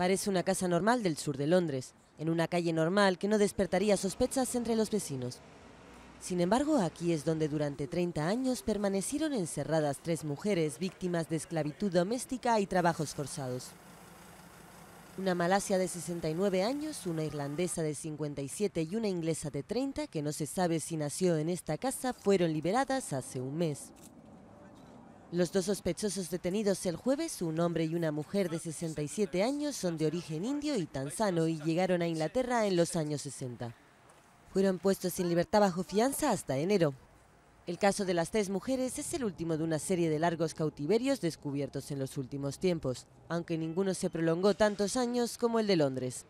Parece una casa normal del sur de Londres, en una calle normal que no despertaría sospechas entre los vecinos. Sin embargo, aquí es donde durante 30 años permanecieron encerradas tres mujeres víctimas de esclavitud doméstica y trabajos forzados. Una malasia de 69 años, una irlandesa de 57 y una inglesa de 30, que no se sabe si nació en esta casa, fueron liberadas hace un mes. Los dos sospechosos detenidos el jueves, un hombre y una mujer de 67 años, son de origen indio y tanzano y llegaron a Inglaterra en los años 60. Fueron puestos en libertad bajo fianza hasta enero. El caso de las tres mujeres es el último de una serie de largos cautiverios descubiertos en los últimos tiempos, aunque ninguno se prolongó tantos años como el de Londres.